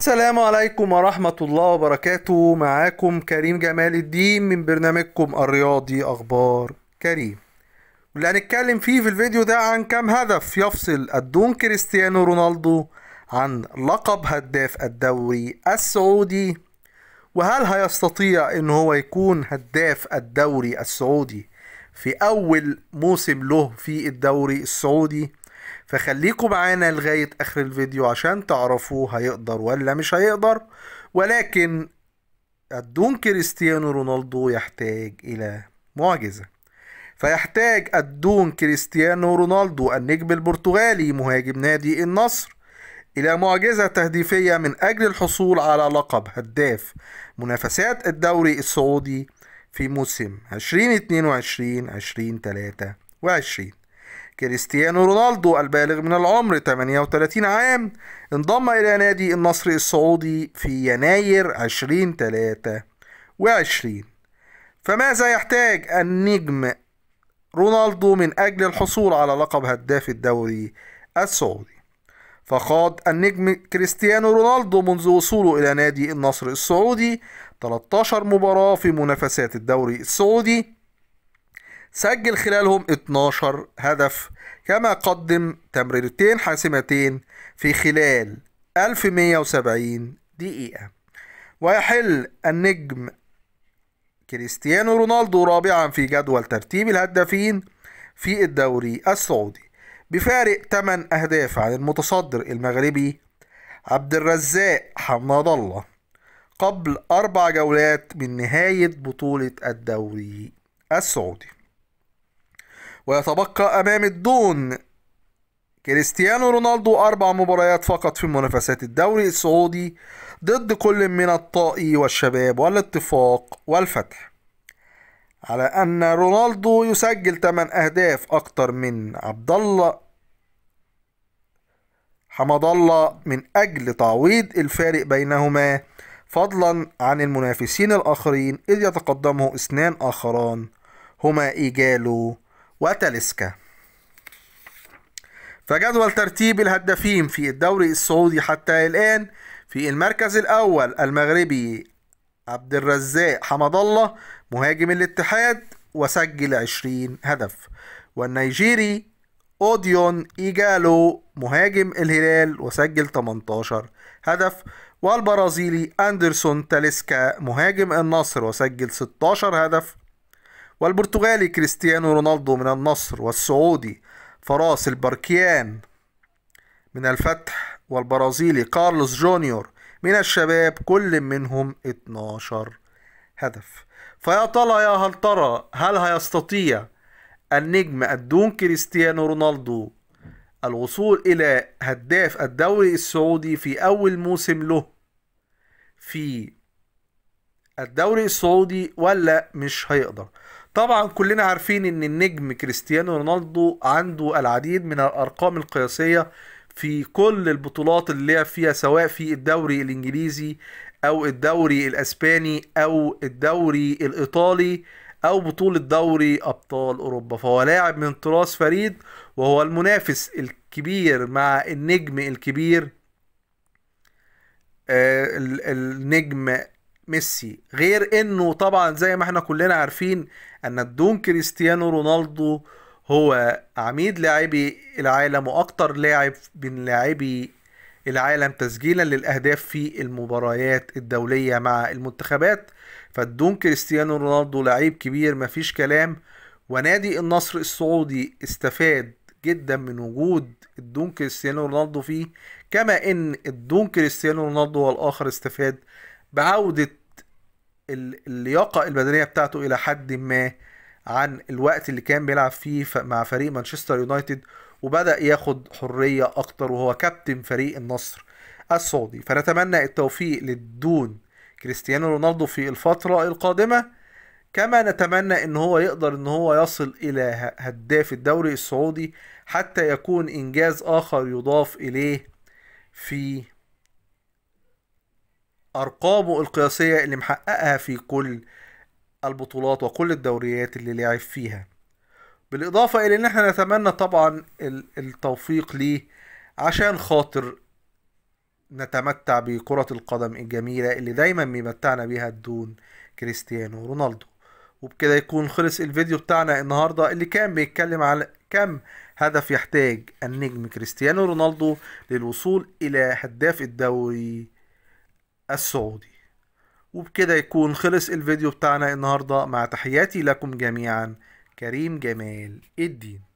السلام عليكم ورحمة الله وبركاته معاكم كريم جمال الدين من برنامجكم الرياضي أخبار كريم واللي هنتكلم فيه في الفيديو ده عن كم هدف يفصل الدون كريستيانو رونالدو عن لقب هداف الدوري السعودي وهل هيستطيع ان هو يكون هداف الدوري السعودي في اول موسم له في الدوري السعودي فخليكوا معانا لغاية آخر الفيديو عشان تعرفوا هيقدر ولا مش هيقدر ولكن الدون كريستيانو رونالدو يحتاج إلى معجزة فيحتاج الدون كريستيانو رونالدو النجم البرتغالي مهاجم نادي النصر إلى معجزة تهديفية من أجل الحصول على لقب هداف منافسات الدوري السعودي في موسم 2022 2023 كريستيانو رونالدو البالغ من العمر 38 عام انضم إلى نادي النصر السعودي في يناير 2023 فماذا يحتاج النجم رونالدو من أجل الحصول على لقب هداف الدوري السعودي فخاض النجم كريستيانو رونالدو منذ وصوله إلى نادي النصر السعودي 13 مباراة في منافسات الدوري السعودي سجل خلالهم 12 هدف كما قدم تمريرتين حاسمتين في خلال 1170 دقيقة ويحل النجم كريستيانو رونالدو رابعا في جدول ترتيب الهدافين في الدوري السعودي بفارق 8 أهداف عن المتصدر المغربي عبد الرزاق حماد الله قبل أربع جولات من نهاية بطولة الدوري السعودي ويتبقى أمام الدون كريستيانو رونالدو أربع مباريات فقط في منافسات الدوري السعودي ضد كل من الطائي والشباب والاتفاق والفتح على أن رونالدو يسجل 8 أهداف أكتر من عبد الله حمد الله من أجل تعويض الفارق بينهما فضلا عن المنافسين الآخرين إذ يتقدمه اثنان آخران هما إيجالو وتاليسكا فجدول ترتيب الهدافين في الدوري السعودي حتى الآن في المركز الأول المغربي عبد الرزاق حمد الله مهاجم الاتحاد وسجل 20 هدف والنيجيري أوديون إيجالو مهاجم الهلال وسجل 18 هدف والبرازيلي أندرسون تاليسكا مهاجم النصر وسجل 16 هدف والبرتغالي كريستيانو رونالدو من النصر والسعودي فراس البركيان من الفتح والبرازيلي كارلوس جونيور من الشباب كل منهم 12 هدف فيا ترى يا هل ترى هل هيستطيع النجم الدون كريستيانو رونالدو الوصول إلى هداف الدوري السعودي في أول موسم له في الدوري السعودي ولا مش هيقدر طبعا كلنا عارفين ان النجم كريستيانو رونالدو عنده العديد من الارقام القياسيه في كل البطولات اللي لعب فيها سواء في الدوري الانجليزي او الدوري الاسباني او الدوري الايطالي او بطولة دوري ابطال اوروبا فهو لاعب من تراث فريد وهو المنافس الكبير مع النجم الكبير آه، النجم ميسي غير انه طبعا زي ما احنا كلنا عارفين ان الدون كريستيانو رونالدو هو عميد لاعبي العالم واكتر لاعب من لاعبي العالم تسجيلا للاهداف في المباريات الدوليه مع المنتخبات فالدون كريستيانو رونالدو لعيب كبير مفيش كلام ونادي النصر السعودي استفاد جدا من وجود الدون كريستيانو رونالدو فيه كما ان الدون كريستيانو رونالدو والاخر استفاد بعودة اللياقة البدنية بتاعته إلى حد ما عن الوقت اللي كان بيلعب فيه مع فريق مانشستر يونايتد وبدأ ياخد حرية أكتر وهو كابتن فريق النصر السعودي فنتمنى التوفيق للدون كريستيانو رونالدو في الفترة القادمة كما نتمنى ان هو يقدر ان هو يصل الى هداف الدوري السعودي حتى يكون انجاز اخر يضاف اليه في أرقامه القياسية اللي محققها في كل البطولات وكل الدوريات اللي لعب فيها بالإضافة إلى إن احنا نتمنى طبعا التوفيق ليه عشان خاطر نتمتع بكرة القدم الجميلة اللي دايما بيمتعنا بيها دون كريستيانو رونالدو وبكده يكون خلص الفيديو بتاعنا النهاردة اللي كان بيتكلم على كم هدف يحتاج النجم كريستيانو رونالدو للوصول إلى هداف الدوري السعودي وبكده يكون خلص الفيديو بتاعنا النهاردة مع تحياتي لكم جميعا كريم جمال الدين